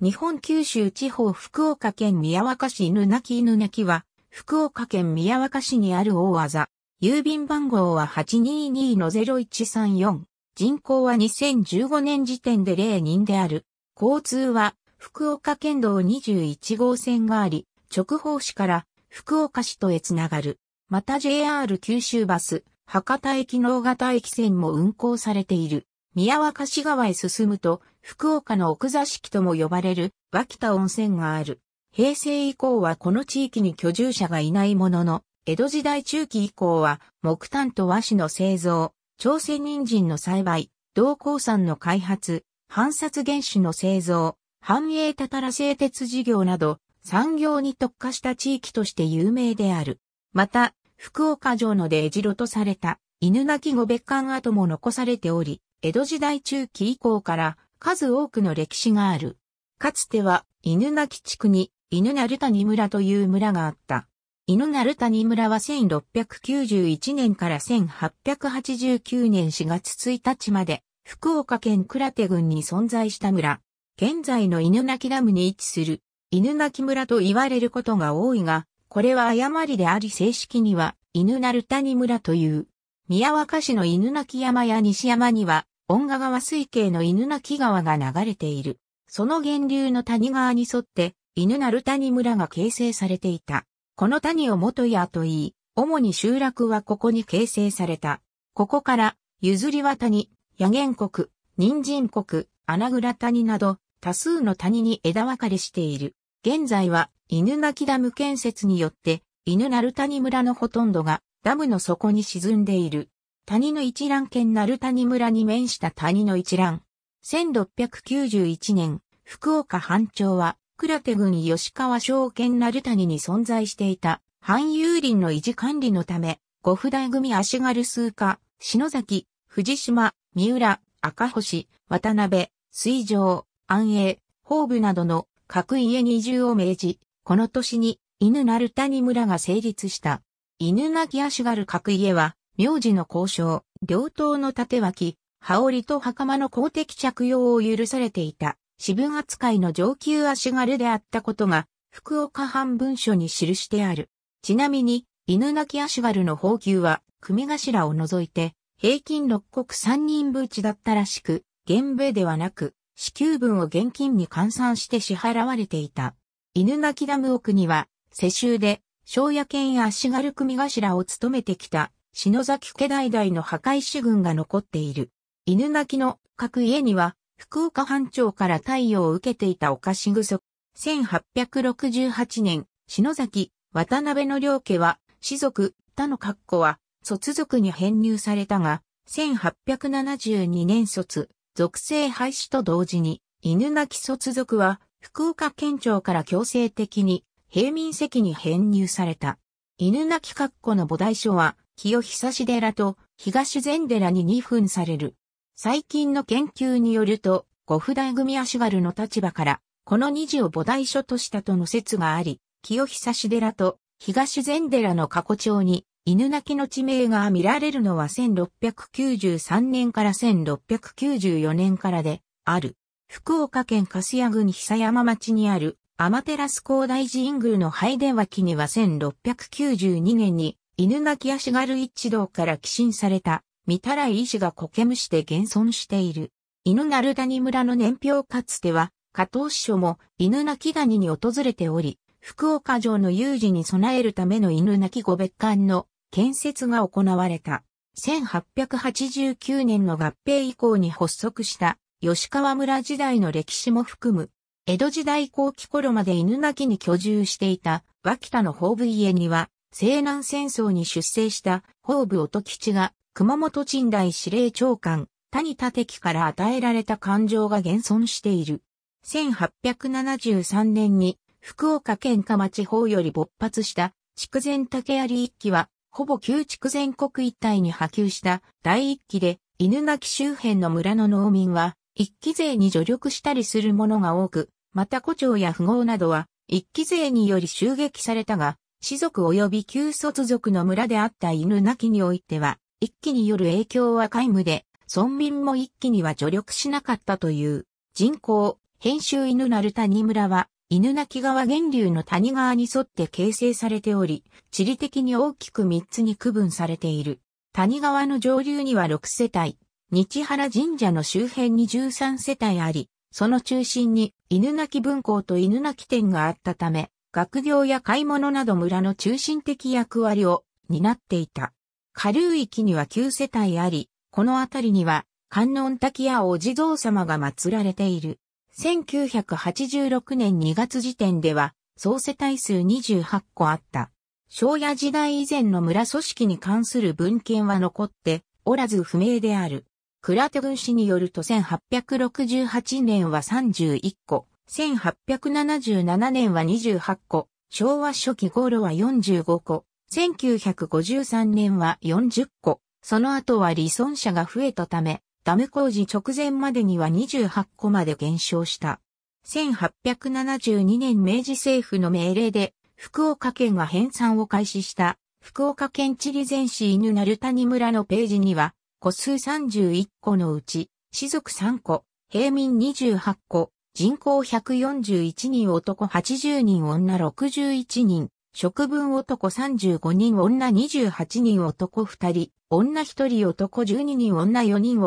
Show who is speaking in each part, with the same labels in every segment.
Speaker 1: 日本九州地方福岡県宮若市犬鳴犬鳴は、福岡県宮若市にある大技。郵便番号は822-0134。人口は2015年時点で0人である。交通は、福岡県道21号線があり、直方市から福岡市とへつながる。また JR 九州バス、博多駅大型駅線も運行されている。宮若市側へ進むと、福岡の奥座敷とも呼ばれる脇田温泉がある。平成以降はこの地域に居住者がいないものの、江戸時代中期以降は木炭と和紙の製造、朝鮮人参の栽培、銅鉱山の開発、反殺原種の製造、繁栄たたら製鉄事業など産業に特化した地域として有名である。また、福岡城の出城とされた犬鳴御別館跡も残されており、江戸時代中期以降から数多くの歴史がある。かつては、犬鳴地区に、犬鳴谷村という村があった。犬鳴谷村は1691年から1889年4月1日まで、福岡県倉手郡に存在した村。現在の犬鳴ダムに位置する、犬鳴村と言われることが多いが、これは誤りであり正式には、犬鳴谷村という。宮若市の犬鳴山や西山には、音賀川水系の犬鳴川が流れている。その源流の谷川に沿って、犬鳴谷村が形成されていた。この谷を元屋と言い、主に集落はここに形成された。ここから、譲りは谷、野源国、人参国、穴倉谷など、多数の谷に枝分かれしている。現在は、犬鳴ダム建設によって、犬鳴谷村のほとんどが、ダムの底に沈んでいる。谷の一覧県鳴谷村に面した谷の一覧。1691年、福岡藩庁は、倉手郡吉川省県鳴谷に存在していた、藩有林の維持管理のため、五府大組足軽数家、篠崎、藤島、三浦、赤星、渡辺、水上、安永、宝部などの各家に移住を命じ、この年に犬鳴谷村が成立した。犬鳴足軽各家は、名字の交渉、両党の縦脇、羽織と袴の公的着用を許されていた、私分扱いの上級足軽であったことが、福岡藩文書に記してある。ちなみに、犬鳴足軽の宝級は、組頭を除いて、平均六国三人分地だったらしく、現米ではなく、支給分を現金に換算して支払われていた。犬鳴ダム奥には、世襲で、小野県足軽組頭を務めてきた篠崎家代々の破壊主軍が残っている。犬鳴の各家には、福岡藩庁から太陽を受けていたお菓子具足。1868年、篠崎、渡辺の両家は、士族、他の括弧は、卒族に編入されたが、1872年卒、属性廃止と同時に、犬鳴卒族は、福岡県庁から強制的に、平民席に編入された。犬鳴括弧の母大書は、清久寺と東禅寺に二分される。最近の研究によると、五夫大組足軽の立場から、この二字を菩提書としたとの説があり、清久寺と東禅寺の過去帳に犬鳴の地名が見られるのは1693年から1694年からである。福岡県粕屋郡久山町にある天照高大寺神宮の拝殿脇には1692年に犬鳴足軽一同から寄進された、御たらい医師が苔むして現存している。犬鳴谷村の年表かつては、加藤師匠も犬鳴谷に訪れており、福岡城の有事に備えるための犬鳴御別館の建設が行われた。1889年の合併以降に発足した吉川村時代の歴史も含む、江戸時代後期頃まで犬鳴に居住していた脇田の宝部家には、西南戦争に出征した北部音吉が熊本近大司令長官谷立樹から与えられた感情が現存している。1873年に福岡県下町方より勃発した筑前竹槍一揆はほぼ旧筑前国一帯に波及した第一揆で、犬鳴周辺の村の農民は、一揆税に助力したりするものが多く、また古町や富豪などは、一揆税により襲撃されたが、氏族及び旧卒族の村であった犬なきにおいては、一気による影響は皆無で、村民も一気には助力しなかったという。人口、編集犬鳴谷村は、犬鳴川源流の谷川に沿って形成されており、地理的に大きく3つに区分されている。谷川の上流には6世帯、日原神社の周辺に13世帯あり、その中心に犬鳴文庫と犬鳴店があったため、学業や買い物など村の中心的役割を担っていた。下流域には9世帯あり、この辺りには観音滝やお地蔵様が祀られている。1986年2月時点では、総世帯数28個あった。昭夜時代以前の村組織に関する文献は残っておらず不明である。倉手テ軍によると1868年は31個、1877年は28個、昭和初期頃は45個、1953年は40個、その後は離村者が増えたため、ダム工事直前までには28個まで減少した。1872年明治政府の命令で、福岡県が編纂を開始した福岡県地理全市犬鳴谷村のページには、個数31個のうち、士族3個、平民28個、人口141人男80人女61人、職分男35人女28人男2人、女1人男12人女4人男1人、女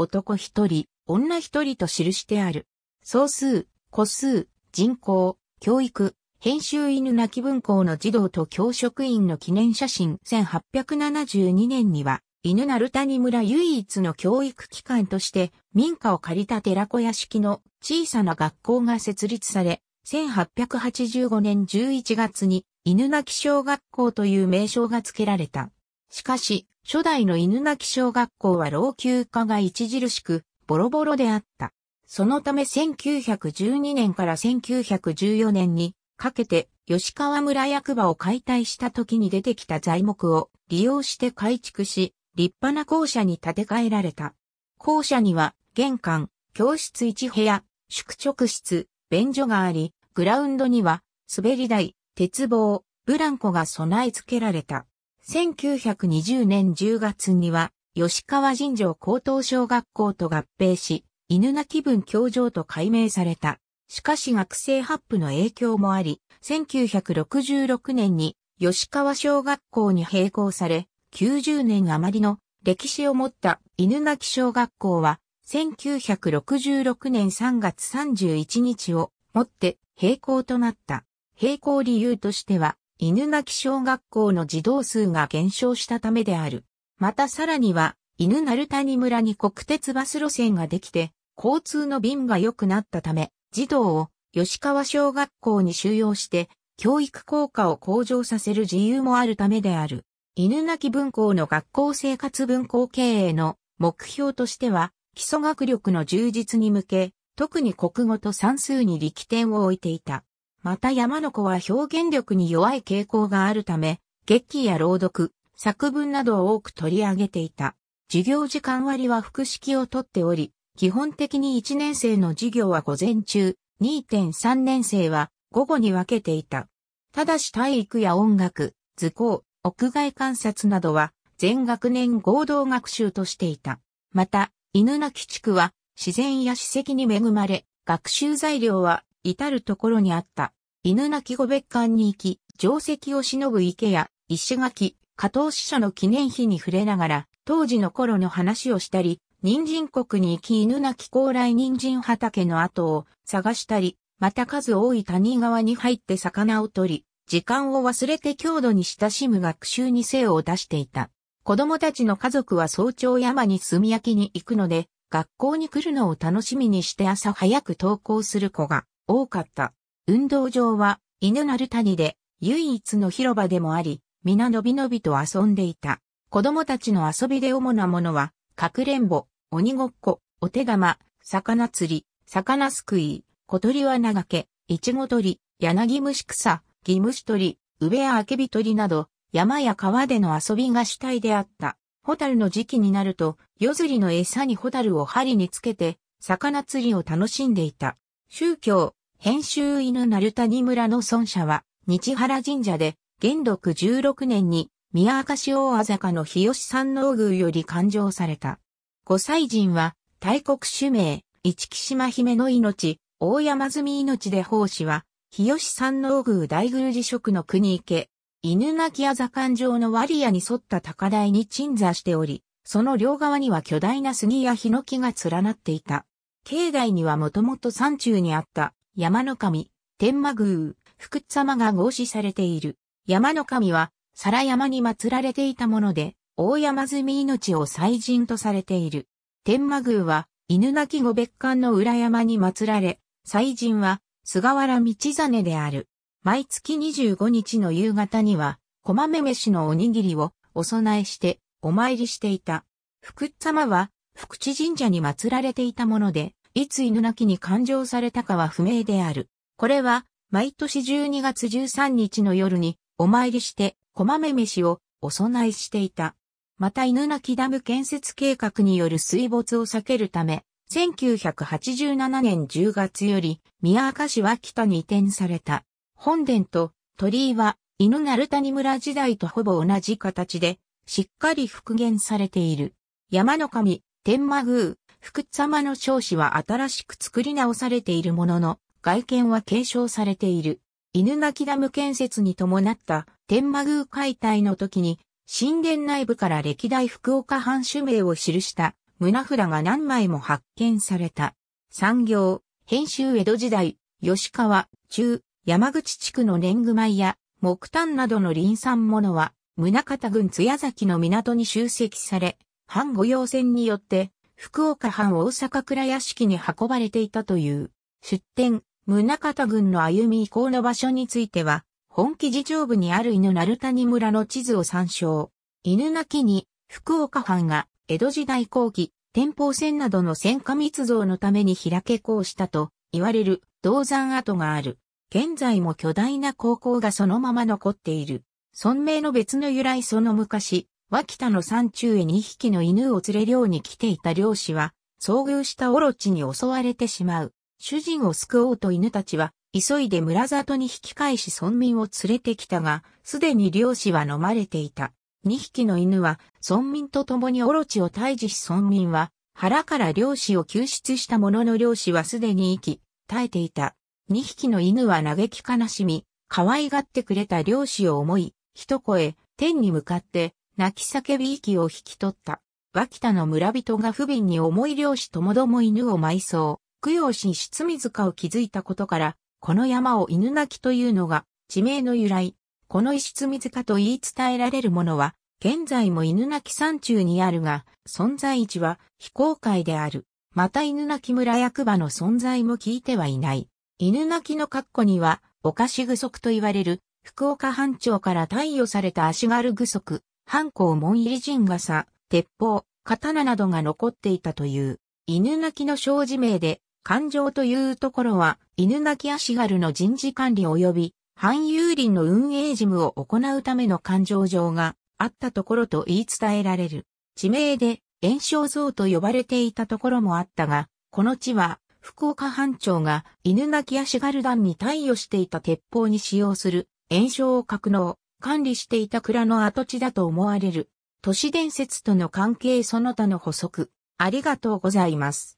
Speaker 1: 1人と記してある。総数、個数、人口、教育、編集犬き文校の児童と教職員の記念写真1872年には、犬鳴谷村唯一の教育機関として民家を借りた寺子屋式の小さな学校が設立され、1885年11月に犬鳴小学校という名称が付けられた。しかし、初代の犬鳴小学校は老朽化が著しく、ボロボロであった。そのため1912年から1914年にかけて吉川村役場を解体した時に出てきた材木を利用して改築し、立派な校舎に建て替えられた。校舎には玄関、教室1部屋、宿直室、便所があり、グラウンドには滑り台、鉄棒、ブランコが備え付けられた。1920年10月には、吉川神城高等小学校と合併し、犬鳴気分教場と改名された。しかし学生発布の影響もあり、1966年に吉川小学校に並行され、90年余りの歴史を持った犬鳴小学校は、1966年3月31日をもって閉校となった。閉校理由としては、犬鳴小学校の児童数が減少したためである。またさらには、犬鳴谷村に国鉄バス路線ができて、交通の便が良くなったため、児童を吉川小学校に収容して、教育効果を向上させる自由もあるためである。犬鳴文校の学校生活文校経営の目標としては、基礎学力の充実に向け、特に国語と算数に力点を置いていた。また山の子は表現力に弱い傾向があるため、劇や朗読、作文などを多く取り上げていた。授業時間割は複式をとっており、基本的に1年生の授業は午前中、2.3年生は午後に分けていた。ただし体育や音楽、図工、屋外観察などは全学年合同学習としていた。また、犬鳴地区は自然や史跡に恵まれ、学習材料は至るところにあった。犬鳴御別館に行き、定石をしのぶ池や石垣、加藤死者の記念碑に触れながら、当時の頃の話をしたり、人参国に行き犬鳴高麗人参畑の跡を探したり、また数多い谷川に入って魚を取り、時間を忘れて強度に親しむ学習に精を出していた。子供たちの家族は早朝山に炭焼きに行くので、学校に来るのを楽しみにして朝早く登校する子が多かった。運動場は犬鳴谷で唯一の広場でもあり、皆のびのびと遊んでいた。子供たちの遊びで主なものは、かくれんぼ、鬼ごっこ、お手玉、魚釣り、魚すくい、小鳥は長毛、いちご鳥、柳虫草、義務しとり、上やあけびとなど、山や川での遊びが主体であった。ホタルの時期になると、夜釣りの餌にホタルを針につけて、魚釣りを楽しんでいた。宗教、編集犬鳴谷村の孫者は、日原神社で、元禄16年に、宮明石大あざかの日吉山王宮より勘定された。五歳人は、大国主名、一木島姫の命、大山積命で奉仕は、日吉山王宮大宮寺職の国池、犬鳴屋座間上の割屋に沿った高台に鎮座しており、その両側には巨大な杉やヒノキが連なっていた。境内にはもともと山中にあった山の神、天魔宮、福様が合祀されている。山の神は、皿山に祀られていたもので、大山積み命を祭神とされている。天魔宮は、犬鳴御別館の裏山に祀られ、祭神は、菅原道真である。毎月25日の夕方には、小豆飯のおにぎりをお供えしてお参りしていた。福様は福知神社に祀られていたもので、いつ犬鳴きに勘定されたかは不明である。これは、毎年12月13日の夜にお参りして小豆飯をお供えしていた。また犬鳴ダム建設計画による水没を避けるため、1987年10月より、宮明市は北に移転された。本殿と鳥居は、犬鳴谷村時代とほぼ同じ形で、しっかり復元されている。山の神、天馬宮、福様の彰子は新しく作り直されているものの、外見は継承されている。犬鳴ダム建設に伴った天馬宮解体の時に、神殿内部から歴代福岡藩主名を記した胸札が何枚も発見された。産業、編集江戸時代、吉川、中、山口地区の年貢米や木炭などの林産物は、宗方郡津屋崎の港に集積され、藩御用船によって、福岡藩大阪倉屋敷に運ばれていたという、出典、宗方郡の歩み移行の場所については、本記事上部にある犬鳴谷村の地図を参照。犬鳴に、福岡藩が江戸時代後期、天保戦などの戦火密造のために開けこうしたと言われる銅山跡がある。現在も巨大な高校がそのまま残っている。村名の別の由来その昔、脇田の山中へ2匹の犬を連れ漁に来ていた漁師は、遭遇したオロチに襲われてしまう。主人を救おうと犬たちは、急いで村里に引き返し村民を連れてきたが、すでに漁師は飲まれていた。2匹の犬は村民と共にオロチを退治し村民は腹から漁師を救出したものの漁師はすでに生き、耐えていた。2匹の犬は嘆き悲しみ、可愛がってくれた漁師を思い、一声、天に向かって泣き叫び息を引き取った。脇田の村人が不憫に重い漁師ともども犬を埋葬、供養し出水塚を築いたことから、この山を犬鳴きというのが地名の由来。この石積塚と言い伝えられるものは、現在も犬鳴山中にあるが、存在位置は非公開である。また犬鳴村役場の存在も聞いてはいない。犬鳴の括弧には、お菓子具足と言われる、福岡藩庁から貸与された足軽具足、藩校門入り陣傘、鉄砲、刀などが残っていたという、犬鳴の生字名で、勘定というところは、犬鳴足軽の人事管理及び反遊林の運営事務を行うための環状上があったところと言い伝えられる。地名で炎症像と呼ばれていたところもあったが、この地は福岡藩長が犬鳴やシガル団に貸与していた鉄砲に使用する炎症を格納、管理していた蔵の跡地だと思われる。都市伝説との関係その他の補足。ありがとうございます。